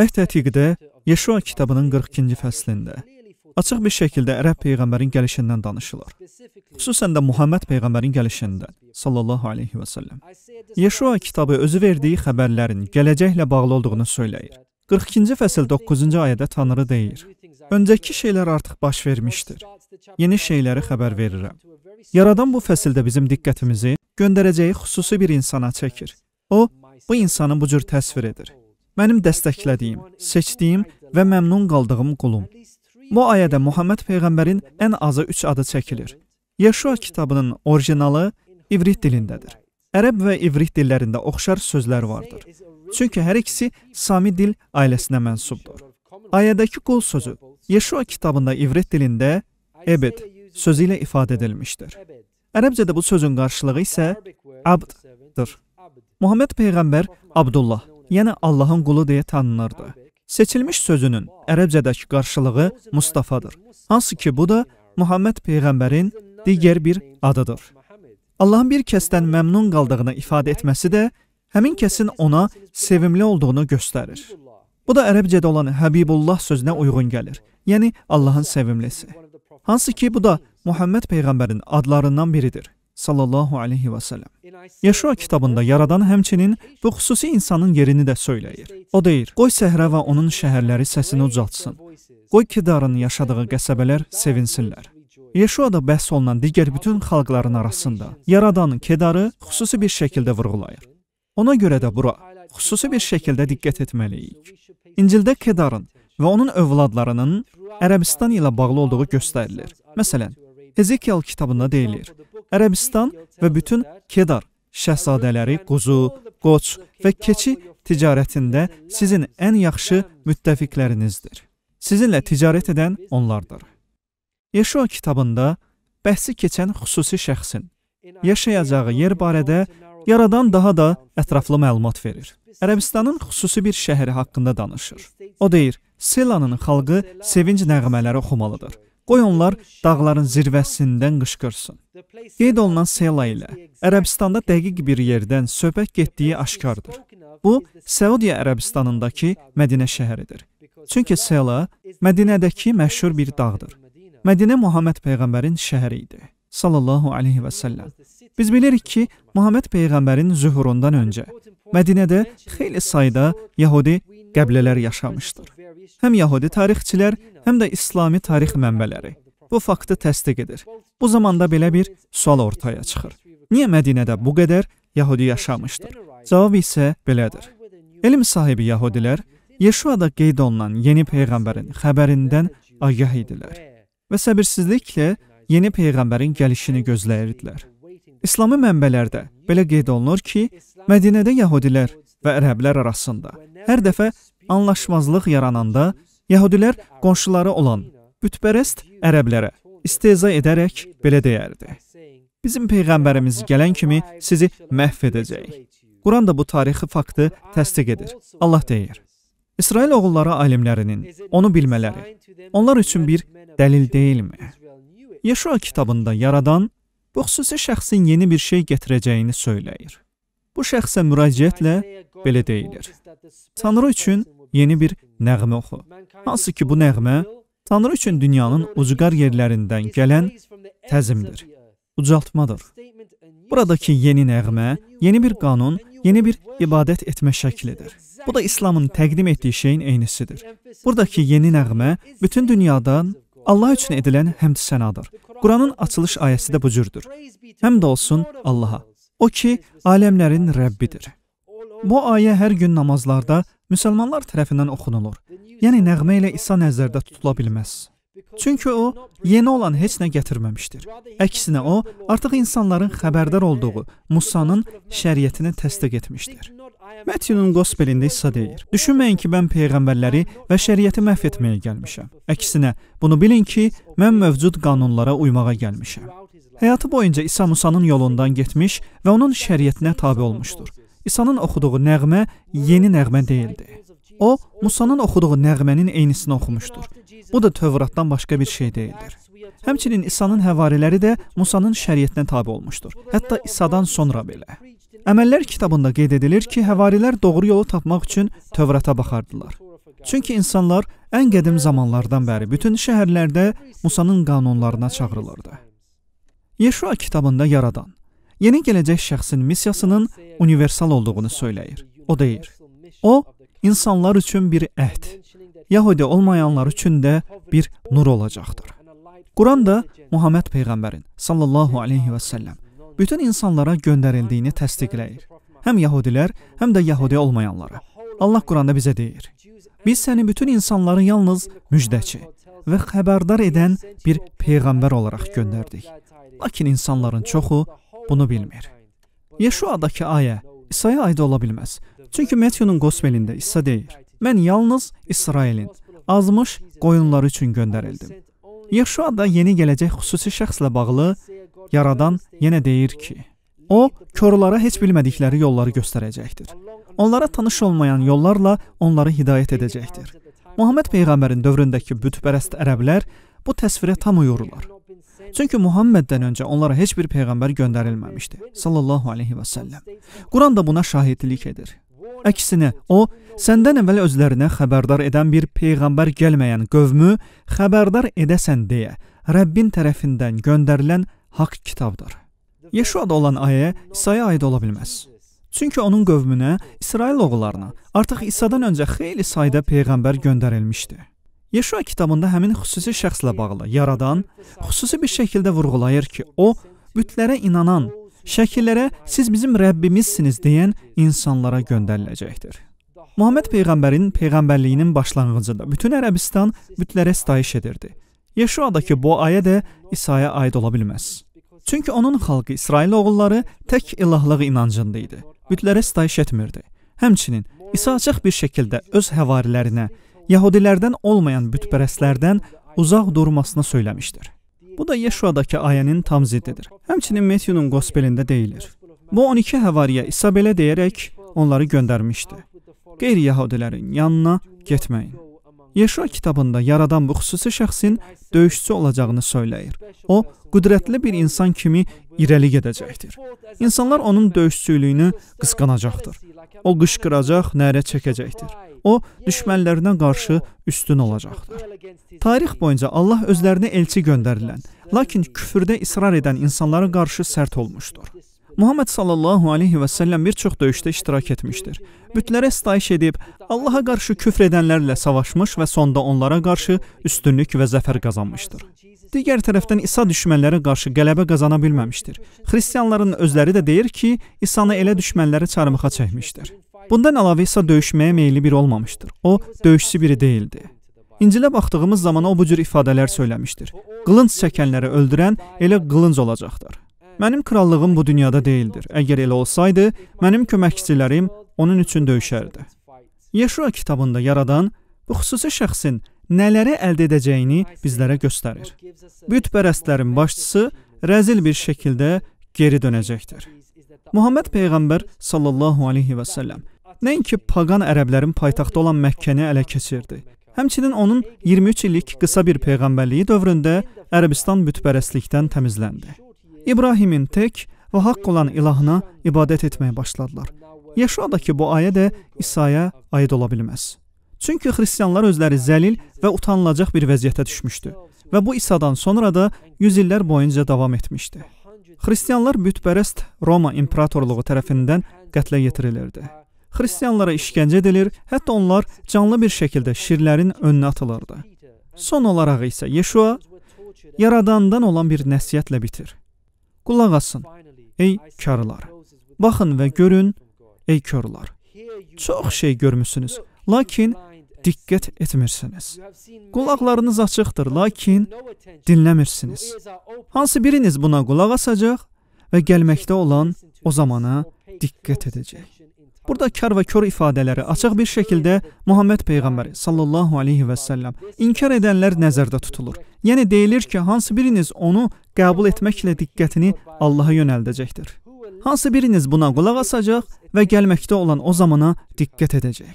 Əhd Ətiqdə Yeşua kitabının 42-ci fəslində açıq bir şəkildə ərəb peyğəmbərin gəlişindən danışılır. Xüsusən də Muhammed peyğəmbərin gəlişindən sallallahu alayhi və sallam. Yeşua kitabı özü verdiyi xəbərlərin gələcəklə bağlı olduğunu söyləyir. 42-ci fəsil 9-cu ayədə Tanrı deyir: Öncəki şeylər artıq baş vermişdir. Yeni şeyləri xəbər verirəm. Yaradan bu fəsildə bizim diqqətimizi göndərəcəyi xüsusi bir insana çəkir. O, bu insanı bu cür təsvir edir mənim dəstəklədiyim, seçdiyim və məmnun qaldığım qulum. Bu ayədə Muhammed peyğəmbərin ən azı 3 adı çəkilir. Yeşua kitabının originalı ivrit dilindədir. Ərəb və ivrit dillərində oxşar sözlər vardır. Çünki hər ikisi Sami dil ailəsinə mənsubdur. Ayədəki qul sözü Yeşua kitabında ivrit dilində ebed sözü ilə ifadə edilmişdir. Ərəbcədə bu sözün qarşılığı isə abddır. Muhammed peyğəmbər Abdullah yəni Allahın qulu deyə tanınırdı. Seçilmiş sözünün ərəbcədəki qarşılığı Mustafadır. Hansı ki bu da Muhammed peyğəmbərin digər bir adıdır. Allahın bir kəsdən məmnun qaldığını ifadə etməsi də həmin kəsin ona sevimli olduğunu göstərir. Bu da ərəbcədə olan Həbibullah sözünə uyğun gəlir. Yəni Allahın sevimlisi. Hansı ki bu da Muhammed peyğəmbərin adlarından biridir sallallahu aleyhi və səlləm. Yaşua kitabında yaradan həmçinin bu xüsusi insanın yerini də söyləyir. O deyir, qoy səhrə və onun şəhərləri səsini ucaltsın. Qoy kidarın yaşadığı qəsəbələr sevinsinlər. Yeşuada bəhs olunan digər bütün xalqların arasında yaradanın kedarı xüsusi bir şəkildə vurğulayır. Ona görə də bura xüsusi bir şəkildə diqqət etməliyik. İncildə kedarın və onun övladlarının Ərəbistan ilə bağlı olduğu göstərilir. Məsələn, Hezekiel kitabında deyilir: Ərəbistan və bütün Kedar şəhzadələri quzu, qoç və keçi ticarətində sizin ən yaxşı müttəfiqlərinizdir. Sizinlə ticarət edən onlardır. Yaşo kitabında bəhsi keçən xüsusi şəxsin yaşayacağı yer barədə Yaradan daha da ətraflı məlumat verir. Ərəbistanın xüsusi bir şəhəri haqqında danışır. O deyir: "Selanın xalqı sevinc nəğmələri oxumalıdır. Qoy onlar dağların zirvəsindən qışqırsın. Qeyd olunan Sela ilə Ərəbistanda dəqiq bir yerdən söhbət getdiyi aşkardır. Bu Səudiyyə Ərəbistanındakı Mədinə şəhəridir. Çünki Sela Mədinədəki məşhur bir dağdır. Mədinə Məhəmməd peyğəmbərin şəhəri idi. Sallallahu alayhi və sallam. Biz bilirik ki, Məhəmməd peyğəmbərin zühurundan öncə Mədinədə xeyli sayda Yəhudi qəbilələr yaşamışdır. Həm yəhudi tarixçilər, həm də İslami tarix mənbələri bu faktı təsdiq edir. Bu zamanda belə bir sual ortaya çıxır. Niyə Mədinədə bu qədər yəhudi yaşamışdır? Cavab isə belədir. Elm sahibi yəhudilər Yeşuada qeyd olunan yeni peyğəmbərin xəbərindən agah idilər və səbirsizliklə yeni peyğəmbərin gəlişini gözləyirdilər. İslami mənbələrdə belə qeyd olunur ki, Mədinədə yəhudilər və ərəblər arasında hər dəfə anlaşmazlıq yarananda yəhudilər qonşuları olan bütpərəst ərəblərə istehza edərək belə deyərdi: Bizim peyğəmbərimiz gələn kimi sizi məhv edəcək. Quran da bu tarixi faktı təsdiq edir. Allah deyir: İsrail oğulları alimlərinin onu bilmələri onlar üçün bir dəlil deyilmi? Yaşa kitabında yaradan bu xüsusi şəxsin yeni bir şey gətirəcəyini söyləyir. Bu şəxsə müraciətlə belə deyilir: Tanrı üçün yeni bir nəğmə oxu. Hansı ki bu nəğmə Tanrı üçün dünyanın ucqar yerlərindən gələn təzimdir, ucaltmadır. Buradakı yeni nəğmə, yeni bir qanun, yeni bir ibadət etmə şəklidir. Bu da İslamın təqdim etdiyi şeyin eynisidir. Buradakı yeni nəğmə bütün dünyadan Allah üçün edilən həmd sənadır. Quranın açılış ayəsi də bu cürdür. Həmd olsun Allaha. O ki, aləmlərin Rəbbidir. Bu ayə hər gün namazlarda müsəlmanlar tərəfindən oxunulur. Yəni nəğmə ilə İsa nəzərdə tutula bilməz. Çünki o yeni olan heç nə gətirməmişdir. Əksinə o artıq insanların xəbərdar olduğu Musa'nın şəriətini təsdiq etmişdir. Mətyunun Gospelində isə deyir: Düşünməyin ki, mən peyğəmbərləri və şəriəti məhv etməyə gəlmişəm. Əksinə, bunu bilin ki, mən mövcud qanunlara uymağa gəlmişəm. Həyatı boyunca İsa Musanın yolundan getmiş və onun şəriətinə tabe olmuşdur. İsa'nın oxuduğu nəğmə yeni nəğmə deyildi. O, Musanın oxuduğu nəğmənin eynisini oxumuşdur. Bu da Tövratdan başqa bir şey deyildir. Həmçinin İsa'nın həvariləri də Musanın şəriətinə tabe olmuşdur. Hətta İsa'dan sonra belə. Əməllər kitabında qeyd edilir ki, həvarilər doğru yolu tapmaq üçün Tövrata baxardılar. Çünki insanlar ən qədim zamanlardan bəri bütün şəhərlərdə Musanın qanunlarına çağrılırdı. Yeşua kitabında yaradan yeni gələcək şəxsin missiyasının universal olduğunu söyləyir. O deyir: O insanlar üçün bir əhd, Yahudi olmayanlar üçün də bir nur olacaqdır. Quran da Muhammed peyğəmbərin sallallahu alayhi və sallam bütün insanlara göndərildiyini təsdiqləyir. Həm yəhudilər, həm də yəhudi olmayanlara. Allah Quranda bizə deyir: Biz səni bütün insanları yalnız müjdəçi və xəbərdar edən bir peyğəmbər olaraq göndərdik. Lakin insanların çoxu bunu bilmir. Yeşuadakı ayə İsa'ya aid ola bilməz. Çünki Mətiyonun Gospelində İsa deyir: Mən yalnız İsrailin azmış qoyunları üçün göndərildim. Yeşuada yeni gələcək xüsusi şəxslə bağlı yaradan yenə deyir ki, o korlara heç bilmədikləri yolları göstərəcəkdir. Onlara tanış olmayan yollarla onları hidayət edəcəkdir. Muhammed peyğəmbərin dövründəki bütpərəst ərəblər bu təsvirə tam uyurlar. Çünki Muhammeddən öncə onlara heç bir peyğəmbər göndərilməmişdi. Sallallahu alayhi və sallam. Quran da buna şahidlik edir. Əksinə, o səndən əvvəl özlərinə xəbərdar edən bir peyğəmbər gəlməyən qövmü xəbərdar edəsən deyə Rəbbin tərəfindən göndərilən haqq kitabdır. Yeşuada olan ayə İsa'ya aid ola bilməz. Çünki onun qövmünə, İsrail oğullarına artıq İsa'dan öncə xeyli sayda peyğəmbər göndərilmişdi. Yeşua kitabında həmin xüsusi şəxslə bağlı yaradan xüsusi bir şəkildə vurğulayır ki, o bütlərə inanan şəkillərə siz bizim Rəbbimizsiniz deyən insanlara göndəriləcəkdir. Muhammed peyğəmbərin peyğəmbərliyinin başlanğıcında bütün Ərəbistan bütlərə sitayiş edirdi. Yeşuadakı bu ayə də İsa'ya aid ola bilməz. Çünki onun xalqı İsrail oğulları tək ilahlıq inancında idi. Bütlərə sitayiş etmirdi. Həmçinin İsa açıq bir şəkildə öz həvarilərinə, Yahudilərdən olmayan bütpərəslərdən uzaq durmasını söyləmişdir. Bu da Yeşuadakı ayənin tam ziddidir. Həmçinin Metyunun qospelində deyilir. Bu 12 həvariyə İsa belə deyərək onları göndərmişdi. Qeyri-yəhudilərin yanına getməyin. Yeşua kitabında yaradan bu xüsusi şəxsin döyüşçü olacağını söyləyir. O, qüdrətli bir insan kimi irəli gedəcəkdir. İnsanlar onun döyüşçülüyünü qısqanacaqdır. O qışqıracaq, nərə çəkəcəkdir. O, düşmənlərinə qarşı üstün olacaqdır. Tarix boyunca Allah özlərinə elçi göndərilən, lakin küfrdə israr edən insanlara qarşı sərt olmuşdur. Muhammed sallallahu aleyhi və səlləm bir çox döyüşdə iştirak etmişdir. Bütlərə sitayiş edib, Allaha qarşı küfr edənlərlə savaşmış və sonda onlara qarşı üstünlük və zəfər qazanmışdır. Digər tərəfdən İsa düşmənlərə qarşı qələbə qazana bilməmişdir. Xristianların özləri də deyir ki, İsanı elə düşmənləri çarmıxa çəkmişdir. Bundan əlavə İsa döyüşməyə meyilli biri olmamışdır. O, döyüşçü biri deyildi. İncilə baxdığımız zaman o bu cür ifadələr söyləmişdir. Qılınc çəkənləri öldürən elə qılınc olacaqdır. Mənim krallığım bu dünyada deyildir. Əgər elə olsaydı, mənim köməkçilərim onun üçün döyüşərdi. Yeşua kitabında yaradan bu xüsusi şəxsin nələri əldə edəcəyini bizlərə göstərir. Bütpərəstlərin başçısı rəzil bir şəkildə geri dönəcəkdir. Muhammed peyğəmbər sallallahu alayhi və sallam nəinki paqan ərəblərin paytaxtı olan Məkkəni ələ keçirdi. Həmçinin onun 23 illik qısa bir peyğəmbərliyi dövründə Ərəbistan bütpərəstlikdən təmizləndi. İbrahimin tək və haqq olan ilahına ibadət etməyə başladılar. Yaşadakı bu ayə də İsa'ya aid ola bilməz. Çünki xristianlar özləri zəlil və utanılacaq bir vəziyyətə düşmüşdü və bu İsa'dan sonra da 100 illər boyunca davam etmişdi. Xristianlar bütpərəst Roma imperatorluğu tərəfindən qətlə yetirilirdi. Xristianlara işgəncə edilir, hətta onlar canlı bir şəkildə şirlərin önünə atılırdı. Son olaraq isə Yeşua yaradandan olan bir nəsihətlə bitir. Qulaq asın. Ey karılar. Baxın və görün, ey körlər. Çox şey görmüsünüz, lakin diqqət etmirsiniz. Qulaqlarınız açıqdır, lakin dinləmirsiniz. Hansı biriniz buna qulaq asacaq və gəlməkdə olan o zamana diqqət edəcək. Burada kar və kör ifadələri açıq bir şəkildə Muhammed peyğəmbər sallallahu alayhi və sallam inkar edənlər nəzərdə tutulur. Yəni deyilir ki, hansı biriniz onu qəbul etməklə diqqətini Allaha yönəldəcəkdir. Hansı biriniz buna qulaq asacaq və gəlməkdə olan o zamana diqqət edəcək.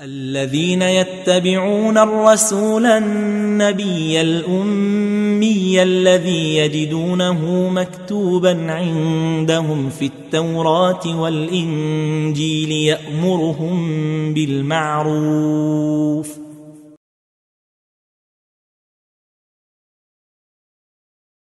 الذين يتبعون الرسول النبي الأمي الذي يجدونه مكتوبا عندهم في التوراة والإنجيل يأمرهم بالمعروف